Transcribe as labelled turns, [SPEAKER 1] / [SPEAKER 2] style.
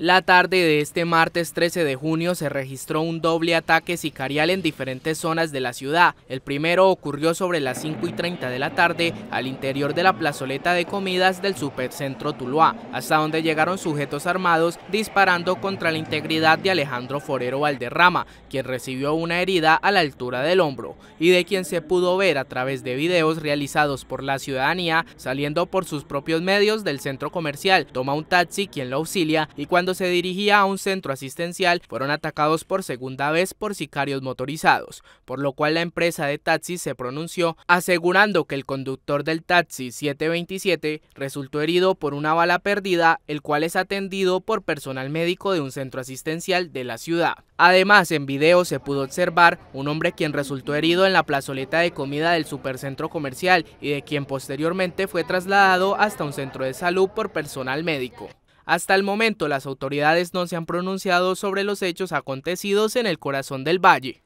[SPEAKER 1] La tarde de este martes 13 de junio se registró un doble ataque sicarial en diferentes zonas de la ciudad. El primero ocurrió sobre las 5 y 30 de la tarde al interior de la plazoleta de comidas del supercentro Tuluá, hasta donde llegaron sujetos armados disparando contra la integridad de Alejandro Forero Valderrama, quien recibió una herida a la altura del hombro y de quien se pudo ver a través de videos realizados por la ciudadanía saliendo por sus propios medios del centro comercial. Toma un taxi quien lo auxilia y cuando se dirigía a un centro asistencial, fueron atacados por segunda vez por sicarios motorizados, por lo cual la empresa de taxis se pronunció asegurando que el conductor del taxi 727 resultó herido por una bala perdida, el cual es atendido por personal médico de un centro asistencial de la ciudad. Además, en video se pudo observar un hombre quien resultó herido en la plazoleta de comida del supercentro comercial y de quien posteriormente fue trasladado hasta un centro de salud por personal médico. Hasta el momento las autoridades no se han pronunciado sobre los hechos acontecidos en el corazón del valle.